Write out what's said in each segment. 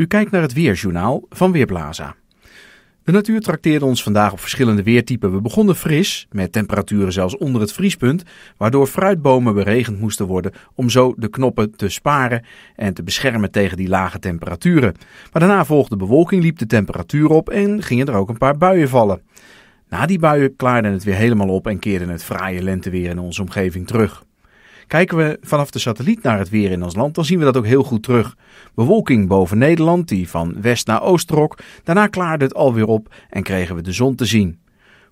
U kijkt naar het Weerjournaal van Weerblaza. De natuur trakteerde ons vandaag op verschillende weertypen. We begonnen fris, met temperaturen zelfs onder het vriespunt, waardoor fruitbomen beregend moesten worden om zo de knoppen te sparen en te beschermen tegen die lage temperaturen. Maar daarna volgde bewolking, liep de temperatuur op en gingen er ook een paar buien vallen. Na die buien klaarde het weer helemaal op en keerde het fraaie lenteweer in onze omgeving terug. Kijken we vanaf de satelliet naar het weer in ons land, dan zien we dat ook heel goed terug. Bewolking boven Nederland, die van west naar oost trok. Daarna klaarde het alweer op en kregen we de zon te zien.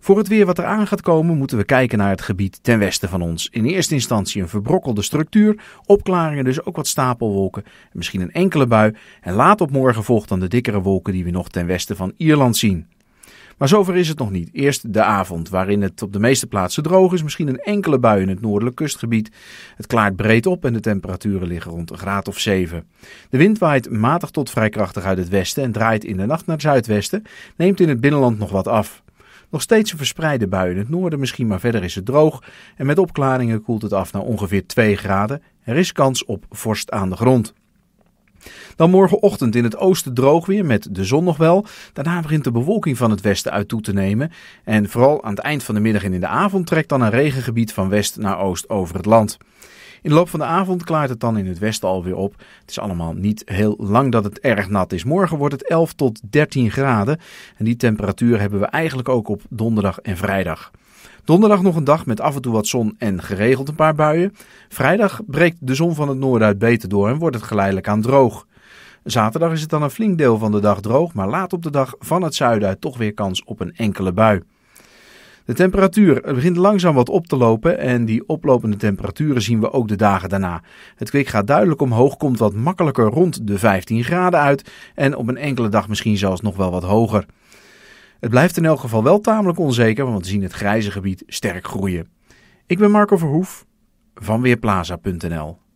Voor het weer wat eraan gaat komen, moeten we kijken naar het gebied ten westen van ons. In eerste instantie een verbrokkelde structuur, opklaringen dus ook wat stapelwolken, misschien een enkele bui. En laat op morgen volgt dan de dikkere wolken die we nog ten westen van Ierland zien. Maar zover is het nog niet. Eerst de avond, waarin het op de meeste plaatsen droog is. Misschien een enkele bui in het noordelijk kustgebied. Het klaart breed op en de temperaturen liggen rond een graad of 7. De wind waait matig tot vrij krachtig uit het westen en draait in de nacht naar het zuidwesten. Neemt in het binnenland nog wat af. Nog steeds een verspreide bui in het noorden, misschien maar verder is het droog. En met opklaringen koelt het af naar ongeveer 2 graden. Er is kans op vorst aan de grond. Dan morgenochtend in het oosten droog weer met de zon nog wel. Daarna begint de bewolking van het westen uit toe te nemen. En vooral aan het eind van de middag en in de avond trekt dan een regengebied van west naar oost over het land. In de loop van de avond klaart het dan in het westen alweer op. Het is allemaal niet heel lang dat het erg nat is. Morgen wordt het 11 tot 13 graden. En die temperatuur hebben we eigenlijk ook op donderdag en vrijdag. Donderdag nog een dag met af en toe wat zon en geregeld een paar buien. Vrijdag breekt de zon van het noorden uit beter door en wordt het geleidelijk aan droog. Zaterdag is het dan een flink deel van de dag droog, maar laat op de dag van het zuiden uit toch weer kans op een enkele bui. De temperatuur begint langzaam wat op te lopen en die oplopende temperaturen zien we ook de dagen daarna. Het kwik gaat duidelijk omhoog, komt wat makkelijker rond de 15 graden uit en op een enkele dag misschien zelfs nog wel wat hoger. Het blijft in elk geval wel tamelijk onzeker, want we zien het grijze gebied sterk groeien. Ik ben Marco Verhoef van Weerplaza.nl.